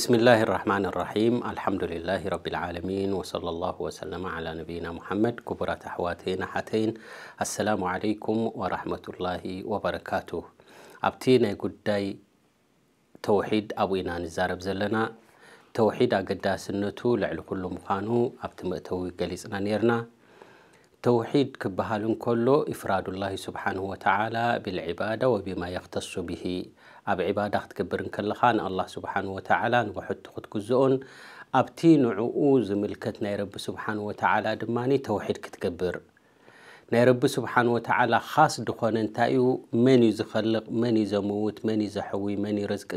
بسم الله الرحمن الرحيم الحمد لله رب العالمين وصلى الله وسلم على نبينا محمد كبرى أحواتين حتين السلام عليكم ورحمة الله وبركاته أبتي نقداي توحيد أبونا نزارب زلنا توحيد أقداس سنتو لعل كل مخانو أبت قليسنا نيرنا توحيد كبهال كله إفراد الله سبحانه وتعالى بالعبادة وبما يختص به ኣብ ዒባዳ ክትገብርን ከለኻ ንኣላ ስብሓን ወተዓላ ንውሕቱ ክትግዝኦን ኣብቲ ንዕኡ ዝምልከት ናይ ረቢ ስብሓን ወተዓላ ድማኒ ተውሒድ ክትገብር ናይ ረቢ ስብሓን ወተዓላ ካስ ድኾነ እንታይ እዩ መን እዩ ዝኸልቕ መን እዩ ዘምውት መን እዩ ዘሕዊ መን እዩ ርዝቂ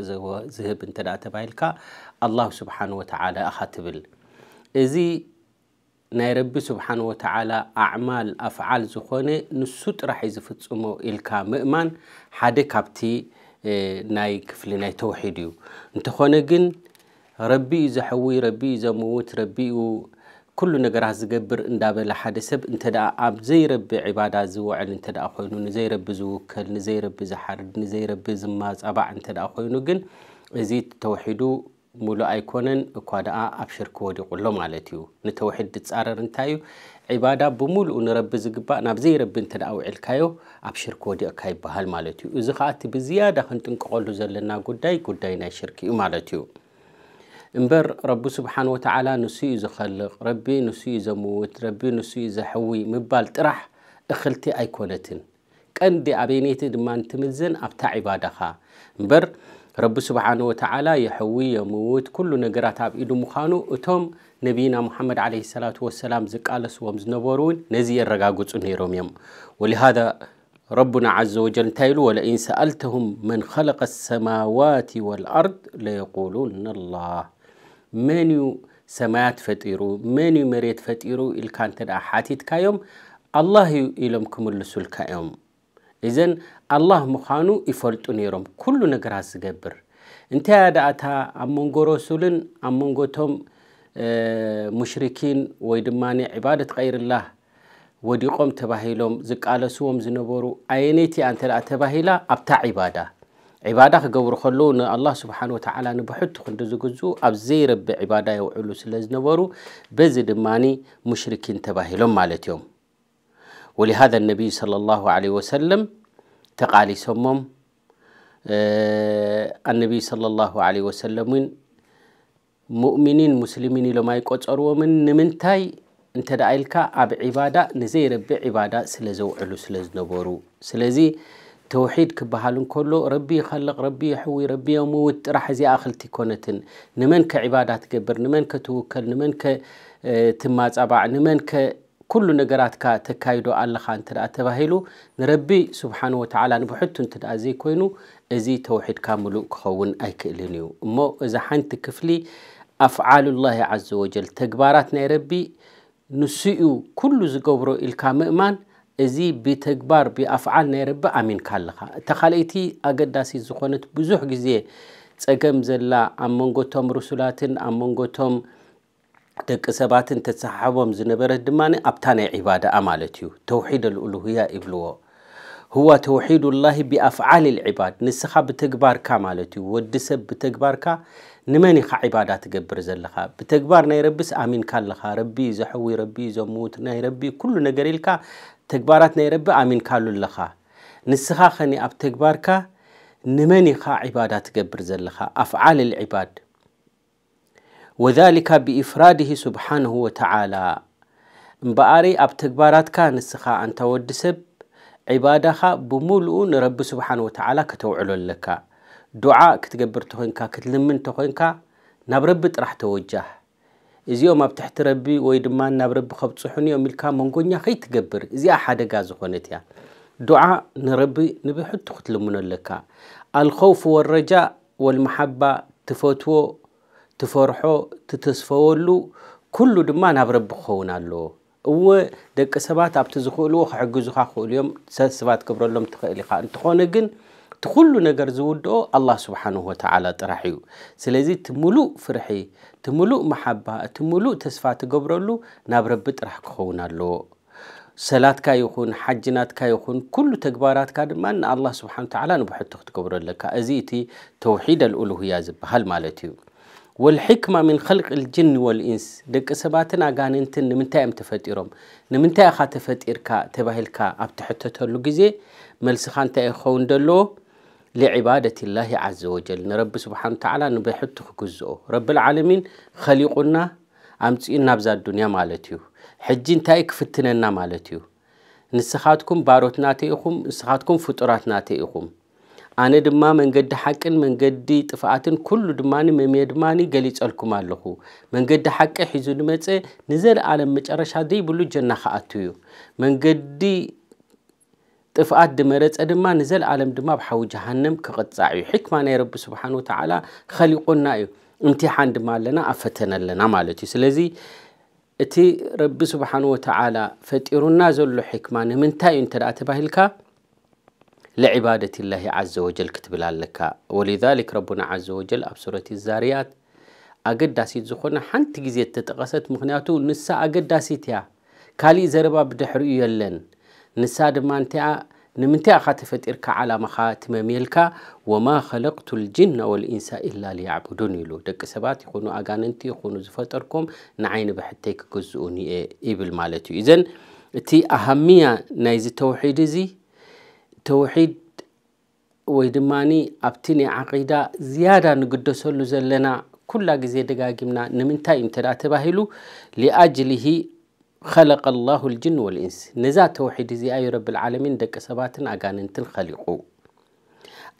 ዝህብ እንተ ደኣ ተባሂልካ ኣላሁ ስብሓን ወተዓላ እኻ ትብል እዚ ናይ ረቢ ስብሓን ወተዓላ ኣዕማል ኣፍዓል ዝኾነ ንሱ ጥራሕ እዩ ዝፍፅሞ ኢልካ ምእማን ሓደ ካብቲ ናይ ክፍሊ ናይ ተውሒድ እዩ እንተኾነ ግን ረቢ ዩ ዘሐዊ ረቢ ዩ ዘምውት ረቢ ዩ ኩሉ ነገራት ዝገብር እንዳበለ ሓደ ሰብ እንተ ኣብ ዘይረቢ ዕባዳ ዝውዕል እንተ ኮይኑ ንዘይረቢ ዝውከል ንዘይረቢ ዝሓርድ ንዘይረቢ ዝማፀባዕ እንተ ኮይኑ ግን እዚ ተውሒዱ ሙሉእ ኣይኮነን እኳ ደኣ ኣብ ሽርክ ወዲቑሎ ማለት እዩ ንተውሒድ ዝፃረር እንታይ እዩ ዒባዳ ብምሉኡ ንረቢ ዝግባእ ናብዘይ ረቢ እንተ ደኣ ውዒልካዮ ኣብ ሽርክ ወዲቕካ ይበሃል ማለት እዩ እዚ ከዓ እቲ ብዝያዳ ክንጥንቀቐሉ ዘለና ጉዳይ ጉዳይ ናይ ሽርክ እዩ ማለት እዩ እምበር ረቢ ስብሓን ወተዓላ ንሱ እዩ ዝኸልቕ ረቢ ንሱ እዩ ዘምውት ረቢ ንሱ እዩ ዘሕዊ ምባል ጥራሕ እኽልቲ ኣይኮነትን ቀንዲ ኣበይነይቲ ድማ እንትምዘን ኣብታ ዒባዳኻ እምበር ረቢ ስብሓን ወተዓላ የሕዊ የምውት ኩሉ ነገራት ኣብ ኢዱ ምዃኑ እቶም ነቢይና ሙሓመድ ለ ሰላት ወሰላም ዝቃለስዎም ዝነበሩ እውን ነዚ የረጋግፁ ነይሮም እዮም ወሊሃذ ረቡና ዘ ወጀል እንታይ ኢሉ ወለኢን ሰአልተሁም መን ኸለቀ ሰማዋት ወልአርድ ለየቁሉና ላህ መን ዩ ሰማያት ፈጢሩ መን ዩ መሬት ፈጢሩ ኢልካ እንተ ደኣ ሓቲትካዮም ኣላህ እዩ ኢሎም ክምልሱልካ እዮም እዘን ኣላህ ምዃኑ ይፈልጡ ነይሮም ኩሉ ነገራት ዝገብር እንታይ ያ ደኣ እታ ኣብ መንጎ ረሱልን ኣብ መንጎቶም ሙሽሪኪን ወይ ድማ ዕባደት ቀይርላህ ወዲቆም ተባሂሎም ዝቃለስዎም ዝነበሩ ኣየነይቲያ እንተ ተባሂላ ኣብታ ዒባዳ ዒባዳ ክገብሩ ከለዉ ንኣላ ስብሓን ወተዓላ ንብሕቱ ክንዲ ዝግዝኡ ኣብ ዘይረቢ ዒባዳ የውዕሉ ስለ ዝነበሩ በዚ ድማኒ ሙሽርኪን ተባሂሎም ማለት እዮም ወሊሃذ ነቢይ صለ ላሁ ለ ወሰለም ተቃሊሶሞም ኣነቢይ صለ ላሁ ለ ወሰለም ሙእሚኒን ሙስሊሚን ኢሎም ኣይቆፀርዎምን ንምንታይ እንተ ደኣ ኢልካ ኣብ ዒባዳ ንዘይረቢ ዒባዳ ስለ ዘውዕሉ ስለ ዝነበሩ ስለዚ ተውሒድ ክበሃል እንከሎ ረቢ ይኸልቕ ረቢ ይሕዊ ረቢ የምውት ጥራሕ እዚኣ ክልቲ ይኮነትን ንመን ከ ዒባዳ ትገብር ንመን ከ ትውከል ንመን ከ ትማፀባዕ ንመን ከ ኩሉ ነገራትካ ተካይዶ ኣለኻ እንተ ተባሂሉ ንረቢ ስብሓን ወተዓላ ንብሕቱ እንተ ዘይኮይኑ እዚ ተውሒድካ ሙሉእ ክኸውን ኣይክእልን እዩ እሞ እዛ ሓንቲ ክፍሊ ኣፍዓሉ ኣፍዓሉላሂ ዓዘ ወጀል ተግባራት ናይ ረቢ ንስኡ ኩሉ ዝገብሮ ኢልካ ምእማን እዚ ብተግባር ብኣፍዓል ናይ ረቢ ኣሚንካ ኣለኻ እታ ካልአይቲ ኣገዳሲ ዝኾነት ብዙሕ ግዜ ፀገም ዘላ ኣብ መንጎቶም ርሱላትን ኣብ መንጎቶም ደቂ ሰባትን ተሰሓቦም ዝነበረት ድማ ኣብታ ናይ ዒባዳኣ ማለት እዩ ተውሒድ ልኡሉህያ ይብልዎ هو توحيد الله بأفعال العباد نسخة كمالتي مالتي ودسب بتكبارك نماني خ عبادات جبر زلخا بتكبار ناي آمين كالخا ربي زحوي ربي زموت ناي ربي كل نجريلك تكبارات ناي ربي آمين كالو لخا نسخة خني أب تكبارك نماني خ عبادات جبر زلخا أفعال العباد وذلك بإفراده سبحانه وتعالى مبأري أب تكباراتك نسخة أنت ودسب عبادها بملؤ نرب سبحانه وتعالى كتوعلو لك دعاء كتقبر تهينك كتلمن تهينك ناب رب راح توجه እዚኦም ኣብ ትሕቲ ረቢ ወይ ድማ ናብ ረቢ ከብፅሑን እዮም ኢልካ መንጎኛ ከይትገብር እዚኣ ሓደጋ ዝኾነት እያ ዱዓ ንረቢ ንብሕቱ ክትልምኖ ኣለካ ኣልኸውፍ ወረጃ ወልመሓባ ትፈትዎ ትፈርሖ ትተስፈወሉ ኩሉ ድማ ናብ ረቢ ክኸውን ኣለዎ እወ ደቂ ሰባት ኣብቲ ዝኽእልዎ ክሕግዙካ ክእሉ እዮም ሰባት ክብረሎም ትኽእል ኢኻ እንትኾነ ግን እቲ ኩሉ ነገር ዝውድኦ ኣላ ስብሓን ወተዓላ ጥራሕ እዩ ስለዚ እቲ ሙሉእ ፍርሒ እቲ ሙሉእ መሓባ እቲ ሙሉእ ተስፋ ትገብረሉ ናብ ረቢ ጥራሕ ክኸውን ኣለዎ ሰላትካ ይኹን ሓጅናትካ ይኹን ኩሉ ተግባራትካ ድማ ንኣላ ስብሓን ተላ ንብሕቶ ክትገብረለካ እዚ እቲ ተውሒድ ኣልኡሉህያ ዝበሃል ማለት እዩ والحكمة من خلق الجن والإنس دك سباتنا قان انت نمنتا ام تفتيرهم نمنتا اخا تفتيركا تباهلكا ابتحتتو لقزي ملسخان تأخون دلو لعبادة الله عز وجل نرب سبحانه وتعالى نبيحته كزؤه رب العالمين خليقنا أمتئنا بزا الدنيا مالتيو حجي انتاي كفتننا مالتيو نسخاتكم باروتنا تيخم نسخاتكم فطراتنا تيخم ኣነ ድማ መንገዲ ሓቅን መንገዲ ጥፍኣትን ኩሉ ድማኒ መምየ ድማኒ ገሊፀልኩም ኣለኹ መንገዲ ሓቂ ሒዙ ንመፀ ንዘለኣለም መጨረሻ ዘይብሉ ጀና ክኣቱ እዩ መንገዲ ጥፍኣት ድመረፀ ድማ ንዘለኣለም ድማ ኣብ ሓዊ ጀሃንም ክቕፃዕ እዩ ሕክማ ናይ ረቢ ስብሓን ወተዓላ ከሊቑና እዩ እምቲሓን ድማ ኣለና ኣብ ፈተነ ኣለና ማለት እዩ ስለዚ እቲ ረቢ ስብሓን ወተዓላ ፈጢሩና ዘሎ ሕክማ ንምንታይ እዩ እንተ ተባሂልካ لعبادة الله عز وجل كتب لك ولذلك ربنا عز وجل أبصرة الزاريات أقد داسيت زخونا حانت قزيت تتقصت مخنياتو نسا أقد داسيتيا كالي زربا بدحرو يلن نسا دمانتيا نمنتيا خاتفت إركا على مخا تماميلكا وما خلقت الجن والإنساء إلا ليعبدوني لو دك سبات يخونو أقان انتي يخونو زفتركم نعين بحتيك قزوني إيه إيبل مالتو إذن تي أهمية نايز التوحيد زي ተውሒድ ወይ ድማኒ ኣብቲ ናይ ዓቂዳ ዝያዳ ንግደሰሉ ዘለና ኩላ ግዜ ደጋጊምና ንምንታይ እዩ እንተዳ ተባሂሉ ሊኣጅሊሂ خለق الله الጅን ወልኢንስ ነዛ ተውሒድ እዚኣዩ ረብልዓለሚን ደቂ ሰባትን ኣጋንንትን ኸሊቑ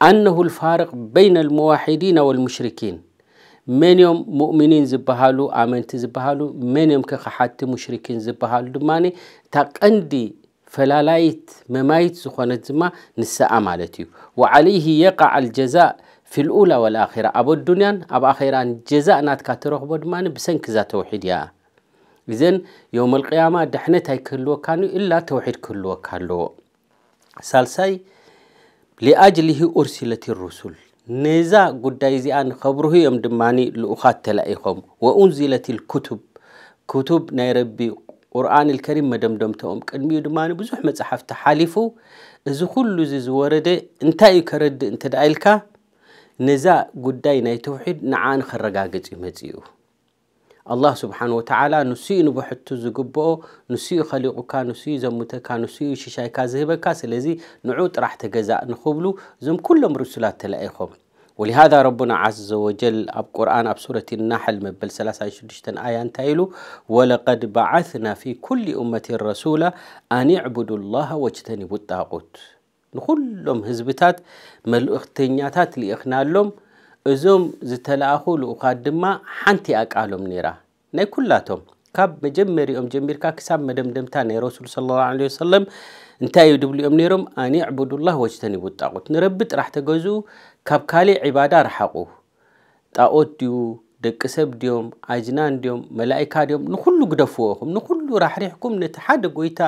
ኣነሁ ልፋርቅ በይነ ልሙዋሒዲና ወልሙሽርኪን መን ዮም ሙእሚኒን ዝበሃሉ ኣመንቲ ዝበሃሉ መን ዮም ከ ኸሓቲ ሙሽርኪን ዝበሃሉ ድማኒ እታ ቀንዲ ፈላላይት መማይት ዝኾነት ድማ ንሳኣ ማለት እዩ ወዓለይህ የቃዕ አልጀዛእ في الأولى والآخرة أبو الدنيا أبو آخرة جزاء ناتك تروح بود ماني بسن توحيد يا إذن يوم القيامة دحنت هاي كله كانوا إلا توحيد كله كله سالساي لأجله أرسلت الرسل نزا قد يزي أن خبره يوم دماني لأخات تلائخهم وأنزلت الكتب كتب نيربي قرآن الكريم مدم دم توم كنمي دمان بزح متصحف تحالفو إذا كل زز ورد أنت أي كرد أنت دعيلك نزاع قدينا يتوحد نعان خرجا قد يمزيو الله سبحانه وتعالى نسي نبحث زجبو نسي خلقك نسي زمتك نسي ششاي كذهبك سلزي نعود راح تجزاء نخبلو زم كل مرسلات تلاقيهم ولهذا ربنا عز وجل أب قرآن أب سورة النحل من سلاسة شدشتن ايه تايلو ولقد بعثنا في كل أمة رسولا أن اعبدوا الله واجتنبوا الطاغوت نخلهم هزبتات ملؤختينياتات لإخنا لهم إزوم زتلاخو لأخادما حنتي أكالهم نيرا ناي كلاتهم ካብ መጀመሪኦም ጀሚርካ ክሳብ መደምደምታ ናይ ረሱል ስለ ላ ለ ወሰለም እንታይ እዩ ድብልኦም ነይሮም ኣን ዕቡዱላህ ወጅተኒቡ ጣቑት ንረቢ ጥራሕ ተገዝኡ ካብ ካሊእ ዒባዳ ረሓቑ ጣዖት ድዩ ደቂ ሰብ ድዮም ኣጅናን ድዮም መላእካ ድዮም ንኩሉ ግደፍዎ ኢኹም ንኩሉ ራሕሪሕኩም ነቲ ሓደ ጎይታ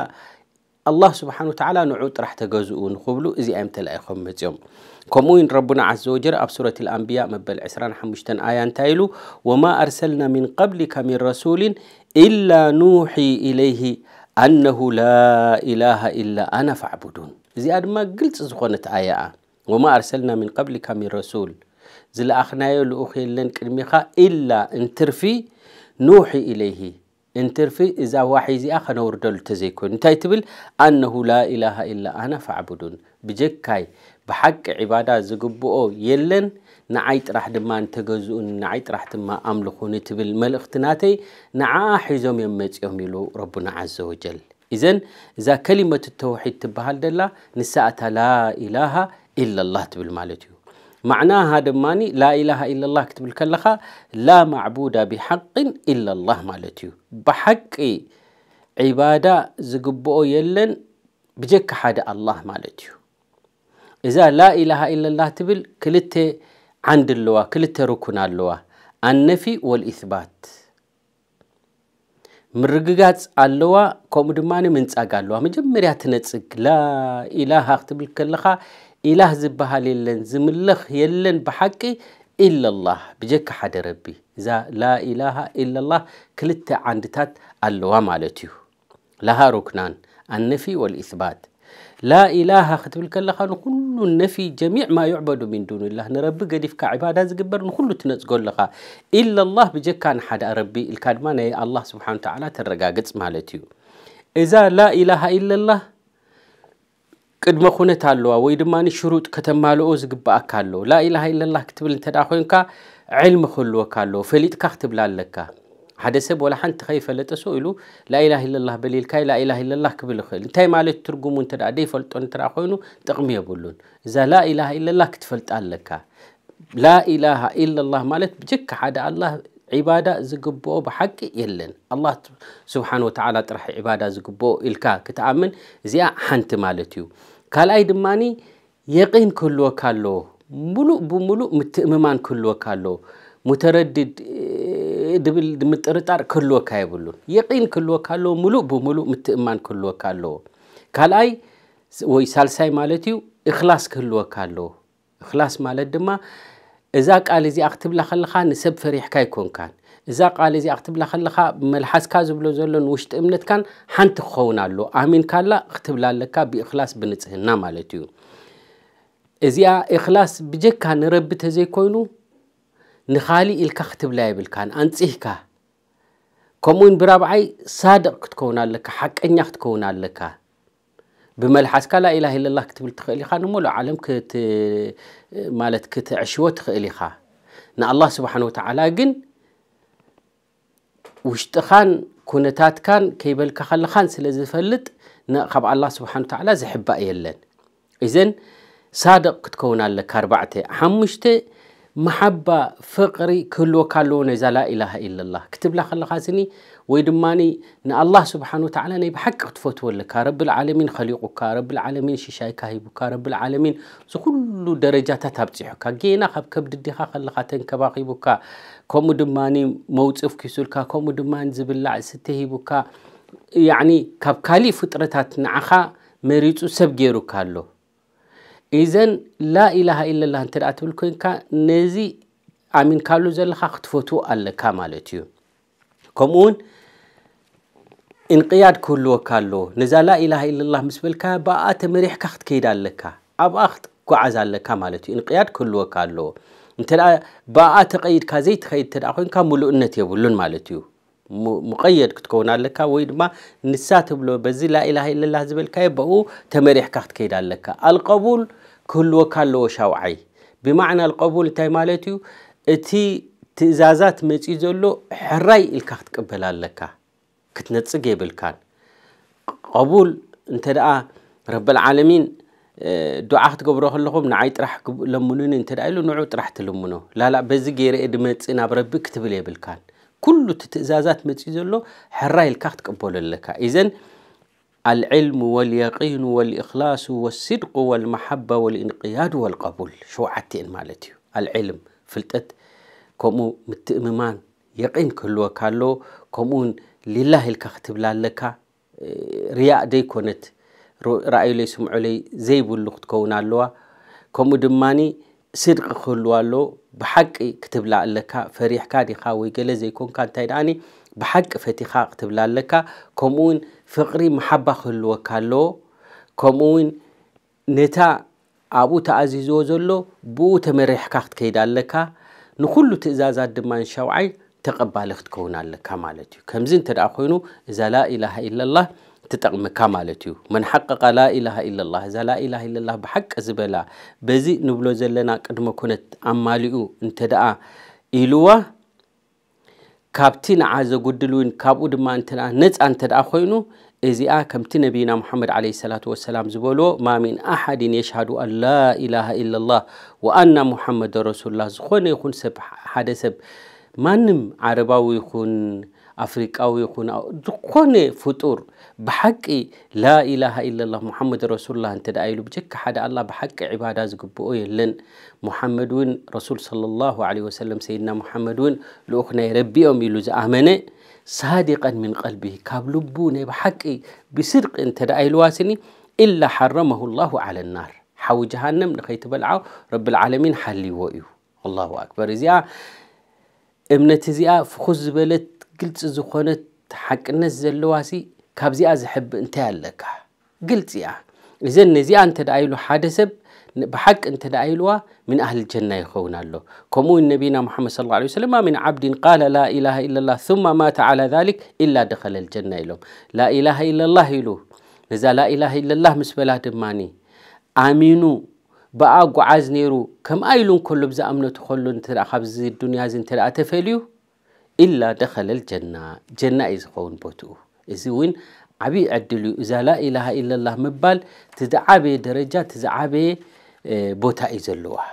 الله سبحانه وتعالى نعود راح تجزؤون خبلو إذا أمت لأخم مزيوم كموين ربنا عز وجل أبصرة الأنبياء مبل عسران حمشتن آيان تايلو وما أرسلنا من قبلك من رسول إلا نوحي إليه أنه لا إله إلا أنا فاعبدون زي ما قلت زخونت آية وما أرسلنا من قبلك من رسول زل أخنايو لأخي لن كلميخا إلا ترفي نوحي إليه እንትርፊ እዛ ዋሒ እዚኣ ከነውርደሉ እተዘይኮይኑ እንታይ ትብል ኣነሁ ላኢላሃ ኢላ ኣነ ፋዕቡዱን ብጀካይ ብሓቂ ዒባዳ ዝግብኦ የለን ንዓይ ጥራሕ ድማ እንተገዝኡን ንዓይ ጥራሕ ድማ ኣምልኹኒ ትብል መልእኽቲ ናተይ ንዓኣ ሒዞም እዮም መፂኦም ኢሉ ረቡና ዘ ወጀል እዘን እዛ ከሊመት ተውሒድ ትበሃል ደላ ንሳእታ ላኢላሃ ኢላ ላ ትብል ማለት እዩ معناها دماني لا إله إلا الله كتب الكلخة لا معبودة بحق إلا الله مالتيو بحق عبادة زقبؤ يلن بجك حدا الله مالتيو إذا لا إله إلا الله تبل كلته عند اللوا كلته ركن اللوا النفي والإثبات ምርግጋፅ ኣለዋ ከምኡ ድማ ምንፃግ ኣለዋ መጀመርያ ትነፅግ ላኢላሃ ክትብል ከለኻ ኢላህ ዝበሃል የለን ዝምለኽ የለን ብሓቂ ኢለላህ ብጀካ ሓደ ረቢ እዛ ላኢላሃ ኢለላህ ክልተ ዓንድታት ኣለዋ ማለት እዩ ላሃ ሩክናን ኣነፊ ወልእስባት لا إله ختبل كلخا نكل النفي جميع ما يعبد من دون الله نربي قد يفك عبادة زقبر نكل تنزقول لخا إلا الله بجكان حدا ربي الكادما الله سبحانه وتعالى ترقاقص مالتيو إذا لا إله إلا الله ቅድመ ኩነት ኣለዋ ወይ ድማ ሽሩጥ ከተማልኦ ዝግባአካ ኣሎ ላኢላሃ ኢለላ ክትብል እንተ ኮይንካ ዕልሚ ክህልወካ ኣለዎ ፈሊጥካ ክትብል ኣለካ ሓደ ሰብ ወላ ሓንቲ ከይፈለጠ ሰው ኢሉ ላኢላህ ኢለላህ በሊልካይ ላኢላህ ኢለላህ ክብል ይኽእል እንታይ ማለት ትርጉሙ እንተ ደይፈልጦ እንተ ኮይኑ ጥቕሚ የብሉን እዛ ላኢላሃ ኢለላህ ክትፈልጣ ኣለካ ላኢላሃ ኢለላህ ማለት ብጀካ ሓደ ኣላህ ዒባዳ ዝግብኦ ብሓቂ የለን ኣላህ ስብሓን ወተዓላ ጥራሕ ዒባዳ ዝግብኦ ኢልካ ክትኣምን እዚኣ ሓንቲ ማለት እዩ ካልኣይ ድማኒ የቒን ክህልወካ ኣለዎ ሙሉእ ብሙሉእ ምትእምማን ክህልወካ ኣለዎ ሙተረድድ ድብል ምጥርጣር ክህልወካ የብሉን የቒን ክህልወካ ኣለዎ ሙሉእ ብሙሉእ ምትእማን ክህልወካ ኣለዎ ካልኣይ ወይ ሳልሳይ ማለት እዩ እኽላስ ክህልወካ ኣለዎ እኽላስ ማለት ድማ እዛ ቃል እዚኣ ክትብላ ከለኻ ንሰብ ፈሪሕካ ይኮንካን እዛ ቃል እዚኣ ክትብላ ከለኻ መልሓስካ ዝብሎ ዘሎ ንውሽጢ እምነትካን ሓንቲ ክኸውን ኣሎ ኣሚንካላ ክትብላ ኣለካ ብእኽላስ ብንፅህና ማለት እዩ እዚኣ እኽላስ ብጀካ ንረቢ ተዘይኮይኑ نخالي إلك أكتب لا يبلكان أنت إيكا كمون برابعي صادق تكون لك حق إني أكتكون لك بملحس كلا إله إلا الله كتب التخيلي خان مولو علم كت مالت كت عشوة تخيلي خا نا الله سبحانه وتعالى قن وشتخان كونتات كان كيبل كخل خان سلز فلت نا خب الله سبحانه وتعالى زحب بقى يلن إذن صادق تكون لك أربعة حمشته محبة فقري كله كله نزل لا إله إلا الله كتب لها الله خاسني ويدماني ن الله سبحانه وتعالى نيب بحق تفوت ولك رب العالمين خليقك رب العالمين ششايك هيبك رب العالمين كل درجات تبتيحك جينا خب كبد ديها خلك تنكباقيبك كم دماني موقف كسلك كم دمان زبلع ستهيبك يعني كاب كالي فطرتات مريتو سب كالو إذن لا إله إلا الله أنت أتبل كونك نزي أمين كالو زلخ اختفتو ألك مالتيو كمون إنقياد كله كالو نزا لا إله إلا الله مسبلك بقى تمريح كخت كيد ألك أب أخت كعز ألك مالتيو إنقياد كله كالو أنت بقى تقيد كازي تخيد تدعى كونك ملؤنة يبولون مالتيو مقيد كتكون لك ويدما نسات بلو بزي لا إله إلا الله زبل كاي بقو تمريح كاخت كيدا لك القبول كل وكالو شوعي بمعنى القبول تاي مالتيو اتي تئزازات مچي زلو حراي إلكا تقبل لك كتنصق يبلكان قبول انت دعا رب العالمين دعاء تقبره لهم نعي طرح لمنون انت دعا له نعو طرح تلمنو لا لا بزي غير ادمت ناب ربك تبل يبلكان كل تتأزازات متي له حراي الكحت قبول لك إذن العلم واليقين والإخلاص والصدق والمحبة والإنقياد والقبول شو عتين مالتي العلم فلتت كمو متأممان يقين كلوا كالو كمون لله الكحت بلا لك رياء دي كونت رأي لي سمعوا لي زيب اللغت كون اللوا كمو دماني صدق خلوالو بحق كتبلا لك فريح كادي خاوي قال زيكون كان تايداني بحق فتيخا كتبلا لك كمون فقري محبة خلوكالو كومون نتا أبو تأزيزو زلو بو تمريح كاخت كيدا لك نخلو تئزازات دمان شوعي تقبالك تكون لك مالتي كمزين تدعخينو إذا لا إله إلا الله ትጠቕምካ ማለት እዩ መን ሓቀቃ ላኢላሃ ኢላ ላ እዛ ላኢላሃ ኢላ ላ ብሓቂ ዝበላ በዚ ንብሎ ዘለና ቅድመ ኩነት ኣማሊኡ እንተ ደኣ ኢልዋ ካብቲ ንዓ ዘጉድል እውን ካብኡ ድማ እንተ ነፃ እንተ ደኣ ኮይኑ እዚኣ ከምቲ ነቢና ሙሓመድ ለ ሰላት ወሰላም ዝበልዎ ማ ምን ኣሓድን የሽሃዱ ኣን ላኢላሃ ኢላ ላ ወኣና ሙሓመድ ረሱሉላ ዝኾነ ይኹን ሰብ ሓደ ሰብ ማንም ዓረባዊ ይኹን أفريقيا ويكون دكونة فطور بحقي لا إله إلا الله محمد رسول الله أنت دايلو بجك حدا الله بحق عبادة زقبوي لن محمد وين رسول صلى الله عليه وسلم سيدنا محمد وين لأخنا ربي أمي لوز أمنه صادقا من قلبه كابلبونة بحقي بسرق أنت دايلو إلا حرمه الله على النار حو جهنم لخيت بلعو رب العالمين حلي وئو الله أكبر زيا إمنة زيا فخذ بلت ግልፂ ዝኾነት ሓቅነት ዘለዋሲ ካብዚኣ ዝሕቢ እንታይ ኣለካ ግልፂ እያ እዘን ነዚኣ እንተደ ኢሉ ሓደ ሰብ ብሓቂ እንተደ ኢልዋ ምን ኣህሊ ጀና ይኸውን ኣሎ ከምኡ ነቢና ሙሓመድ ስ ለ ሰለማ ምን ዓብድን ቃለ ላኢላሃ ኢለላ ثማ ማተ ዓላ ذሊክ ኢላ ደኸለ ልጀና ኢሎም ላኢላሃ ኢለላህ ኢሉ ነዛ ላኢላሃ ኢለላህ ምስ በላ ድማኒ ኣሚኑ ብኣ ጉዓዝ ነይሩ ከምኣ ኢሉ እንከሎ ብዝኣምነቱ ከሎ እንተ ካብዚ ዱንያ እዚ እንተ ተፈልዩ إلا دخل الجنة جنة إز خون بوتو إذا وين عبي أدلو إذا لا إله إلا الله مبال تدعابي درجة تدعابي آه، بوتا إذا اللوح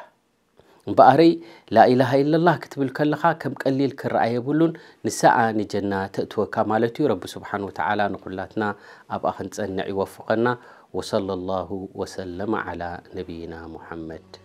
بأري لا إله إلا الله كتب الكلخة كم قليل كرأي بلون نساء نجنا تأتوى كمالتي رب سبحانه وتعالى نقولاتنا أبقى خنتسنع يوفقنا وصلى الله وسلم على نبينا محمد